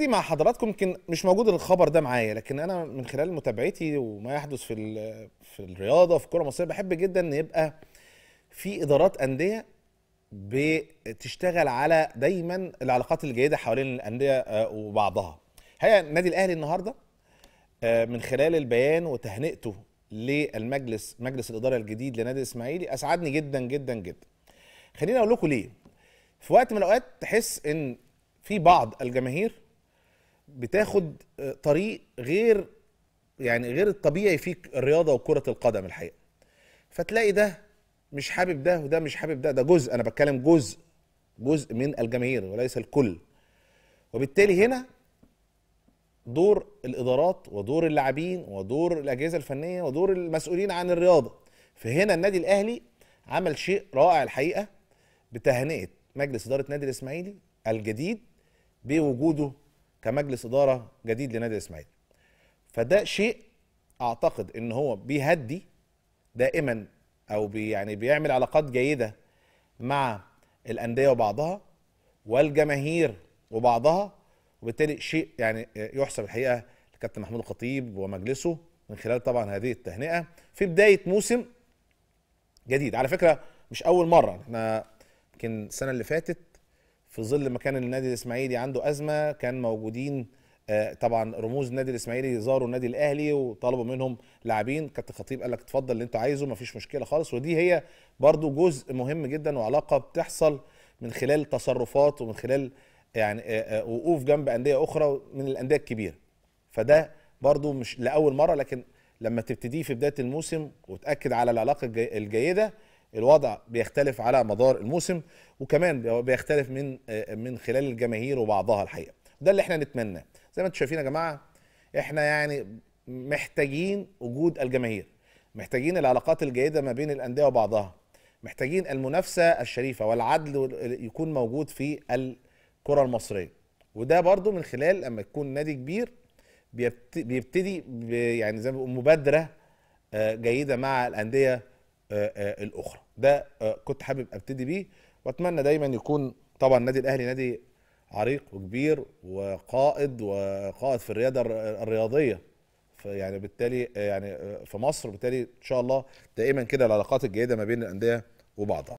دي مع حضراتكم يمكن مش موجود الخبر ده معايا لكن انا من خلال متابعتي وما يحدث في في الرياضه في الكره المصريه بحب جدا ان يبقى في ادارات انديه بتشتغل على دايما العلاقات الجيده حوالين الانديه آه، وبعضها هي النادي الاهلي النهارده آه، من خلال البيان وتهنئته للمجلس مجلس الاداره الجديد لنادي الاسماعيلي اسعدني جدا جدا جدا خليني اقول لكم ليه في وقت من الاوقات تحس ان في بعض الجماهير بتاخد آه، طريق غير يعني غير الطبيعي في الرياضه وكره القدم الحقيقه فتلاقي ده مش حابب ده وده مش حابب ده ده جزء انا بتكلم جزء جزء من الجماهير وليس الكل وبالتالي هنا دور الادارات ودور اللاعبين ودور الاجهزه الفنيه ودور المسؤولين عن الرياضه فهنا النادي الاهلي عمل شيء رائع الحقيقه بتهنئه مجلس اداره نادي الاسماعيلي الجديد بوجوده كمجلس اداره جديد لنادي الاسماعيلي فده شيء اعتقد ان هو بيهدي دائما او بي يعني بيعمل علاقات جيده مع الانديه وبعضها والجماهير وبعضها وبالتالي شيء يعني يحسب الحقيقه لكابتن محمود الخطيب ومجلسه من خلال طبعا هذه التهنئه في بدايه موسم جديد على فكره مش اول مره احنا يمكن السنه اللي فاتت في ظل ما كان النادي الاسماعيلي عنده ازمه كان موجودين آه، طبعا رموز النادي الاسماعيلي زاروا النادي الاهلي وطلبوا منهم لاعبين كابتن خطيب قال لك اتفضل اللي انت عايزه مفيش مشكله خالص ودي هي برضو جزء مهم جدا وعلاقه بتحصل من خلال تصرفات ومن خلال يعني آه، آه، وقوف جنب انديه اخرى من الانديه الكبيره فده برضو مش لاول مره لكن لما تبتديه في بدايه الموسم وتاكد على العلاقه الجيده الوضع بيختلف على مدار الموسم وكمان بيختلف من من خلال الجماهير وبعضها الحقيقه ده اللي احنا نتمناه زي ما انتم شايفين يا جماعه احنا يعني محتاجين وجود الجماهير محتاجين العلاقات الجيده ما بين الانديه وبعضها محتاجين المنافسه الشريفه والعدل يكون موجود في الكره المصريه وده برضو من خلال لما يكون نادي كبير بيبتدي يعني زي ما مبادره آه، جيده مع الانديه آه، آه، الاخرى ده آه، كنت حابب ابتدي بيه واتمنى دايما يكون طبعا النادي الاهلي نادي عريق وكبير وقائد وقائد في الرياضه الرياضيه يعني بالتالي يعني في مصر بالتالي ان شاء الله دائما كده العلاقات الجيده ما بين الانديه وبعضها